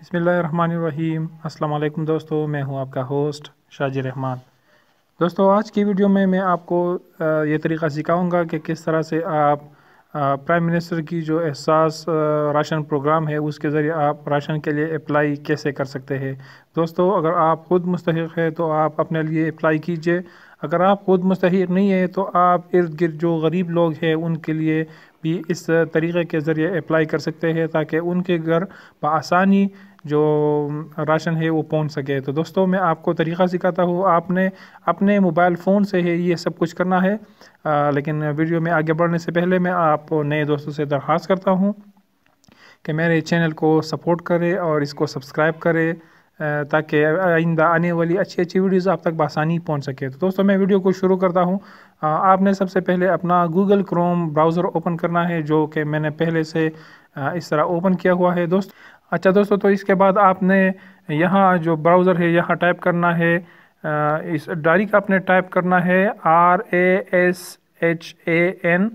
बसमीम् अल्लाम दोस्तों मैं हूं आपका होस्ट शाजी रहमान दोस्तों आज की वीडियो में मैं आपको ये तरीका सिखाऊंगा कि किस तरह से आप प्राइम मिनिस्टर की जो एहसास राशन प्रोग्राम है उसके ज़रिए आप राशन के लिए अप्लाई कैसे कर सकते हैं दोस्तों अगर आप ख़ुद मुस्तक है तो आप अपने लिए अप्लाई कीजिए अगर आप ख़ुद मुस्तक नहीं है तो आप इर्द गिर्द जो गरीब लोग हैं उनके लिए भी इस तरीक़े के ज़रिए अप्लाई कर सकते हैं ताकि उनके घर आसानी जो राशन है वो पहुंच सके तो दोस्तों मैं आपको तरीक़ा सिखाता हूँ आपने अपने मोबाइल फ़ोन से ही ये सब कुछ करना है आ, लेकिन वीडियो में आगे बढ़ने से पहले मैं आप नए दोस्तों से दरख्वास्त करता हूँ कि मेरे चैनल को सपोर्ट करें और इसको सब्सक्राइब करें ताकि आइंदा आने वाली अच्छी अच्छी वीडियोस आप तक बासानी पहुंच सके तो दोस्तों मैं वीडियो को शुरू करता हूं आपने सबसे पहले अपना गूगल क्रोम ब्राउज़र ओपन करना है जो कि मैंने पहले से इस तरह ओपन किया हुआ है दोस्त अच्छा दोस्तों तो इसके बाद आपने यहाँ जो ब्राउज़र है यहाँ टाइप करना है इस डायरी का आपने टाइप करना है R A S H A N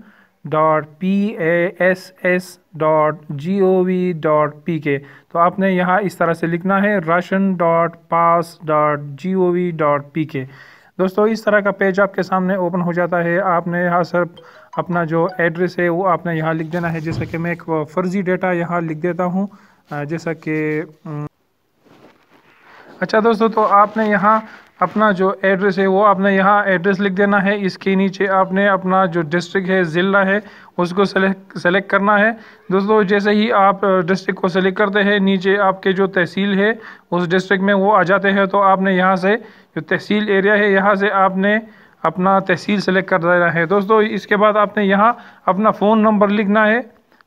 dot P A S S dot G O V dot P K तो आपने यहाँ इस तरह से लिखना है ration dot pass dot G O V dot P K दोस्तों इस तरह का पेज आपके सामने ओपन हो जाता है आपने यहाँ सर अपना जो एड्रेस है वो आपने यहाँ लिख देना है जैसा कि मैं एक फ़र्ज़ी डेटा यहाँ लिख देता हूँ जैसा कि हम्म। अच्छा दोस्तों तो आपने यहाँ अपना जो एड्रेस है वो आपने यहाँ एड्रेस लिख देना है इसके नीचे आपने अपना जो डिस्ट्रिक्ट है ज़िला है उसको सेलेक्ट सेलेक्ट करना है दोस्तों जैसे ही आप डिस्ट्रिक्ट को सेलेक्ट करते हैं नीचे आपके जो तहसील है उस डिस्ट्रिक्ट में वो आ जाते हैं तो आपने यहाँ से जो तहसील एरिया है यहाँ से आपने अपना तहसील सेलेक्ट कर देना है दोस्तों इसके बाद आपने यहाँ अपना फ़ोन नंबर लिखना है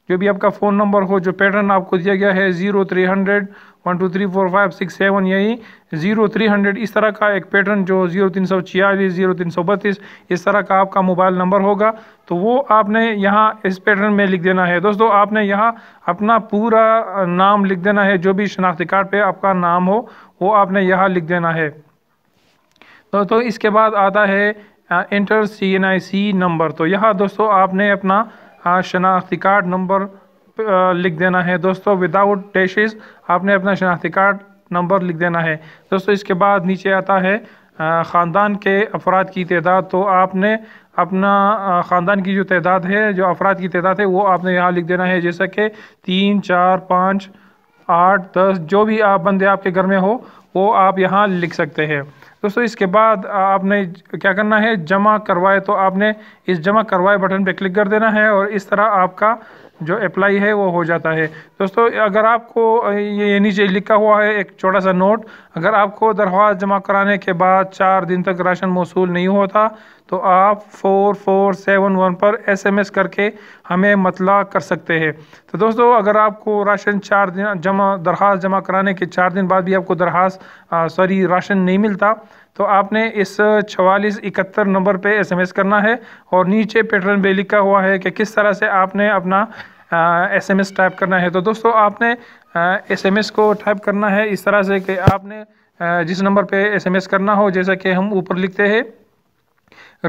जो भी आपका फ़ोन नंबर हो जो पैटर्न आपको दिया गया है zero three hundred one two three four five six seven यही ज़ीरो थ्री हंड्रेड इस तरह का एक पैटर्न जो ज़ीरो तीन सौ छियालीस ज़ीरो तीन सौ बत्तीस इस तरह का आपका मोबाइल नंबर होगा तो वो आपने यहाँ इस पैटर्न में लिख देना है दोस्तों आपने यहाँ अपना पूरा नाम लिख देना है जो भी शनाख्ती कार्ड पर आपका नाम हो वो आपने यहाँ लिख देना है दोस्तों इसके बाद आता है enter C N I C number तो यहाँ दोस्तों आपने अपना शनाख्ती कार्ड नंबर लिख देना है दोस्तों विदाउट डैशेज आपने अपना शनाख्ती कार्ड नंबर लिख देना है दोस्तों इसके बाद नीचे आता है ख़ानदान के अफराद की तदाद तो आपने अपना ख़ानदान की जो तदाद है जो अफराद की तदाद है वो आपने यहाँ लिख देना है जैसा कि तीन चार पाँच आठ दस जो भी आप बंदे आपके घर में हो वो आप यहाँ लिख सकते हैं दोस्तों इसके बाद आपने क्या करना है जमा करवाए तो आपने इस जमा करवाए बटन पे क्लिक कर देना है और इस तरह आपका जो अप्लाई है वो हो जाता है दोस्तों अगर आपको ये नीचे लिखा हुआ है एक छोटा सा नोट अगर आपको दरख्वास्त जमा कराने के बाद चार दिन तक राशन मौसू नहीं होता तो आप फोर फोर सेवन वन पर एसएमएस करके हमें मतला कर सकते हैं तो दोस्तों अगर आपको राशन चार दिन जमा दरख्वास्त जमा कराने के चार दिन बाद भी आपको दरख्वास्त सॉरी राशन नहीं मिलता तो आपने इस छवालीस इकहत्तर नंबर पे एसएमएस करना है और नीचे पेटर्न पर लिखा हुआ है कि किस तरह से आपने अपना एस एम एस टाइप करना है तो दोस्तों आपने एस एम एस को टाइप करना है इस तरह से कि आपने जिस नंबर पे एस एम एस करना हो जैसा कि हम ऊपर लिखते हैं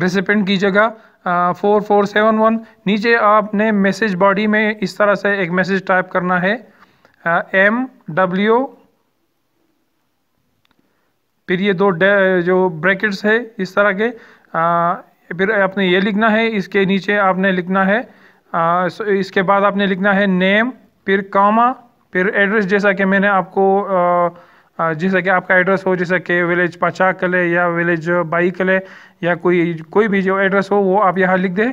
रेसिपेंट की जगह फोर फोर सेवन वन नीचे आपने मैसेज बॉडी में इस तरह से एक मैसेज टाइप करना है एम डब्ल्यू फिर ये दो जो ब्रैकेट्स है इस तरह के आ, फिर आपने ये लिखना है इसके नीचे आपने लिखना है आ, इसके बाद आपने लिखना है नेम फिर कामा फिर एड्रेस जैसा कि मैंने आपको आ, जैसे कि आपका एड्रेस हो जैसे कि विलेज पाचा कले या विलेज बाई कले या कोई कोई भी जो एड्रेस हो वो आप यहाँ लिख दें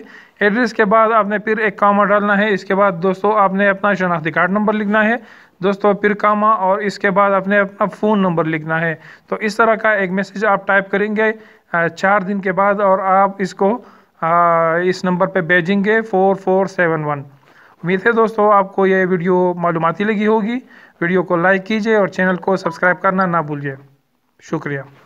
एड्रेस के बाद आपने फिर एक कामा डालना है इसके बाद दोस्तों आपने अपना शनाख्ती कार्ड नंबर लिखना है दोस्तों फिर कामा और इसके बाद आपने अपना फ़ोन नंबर लिखना है तो इस तरह का एक मैसेज आप टाइप करेंगे चार दिन के बाद और आप इसको इस नंबर पर भेजेंगे फोर फोर सेवन वन उम्मीद है दोस्तों आपको ये वीडियो मालूमती लगी होगी वीडियो को लाइक कीजिए और चैनल को सब्सक्राइब करना ना भूलिए शुक्रिया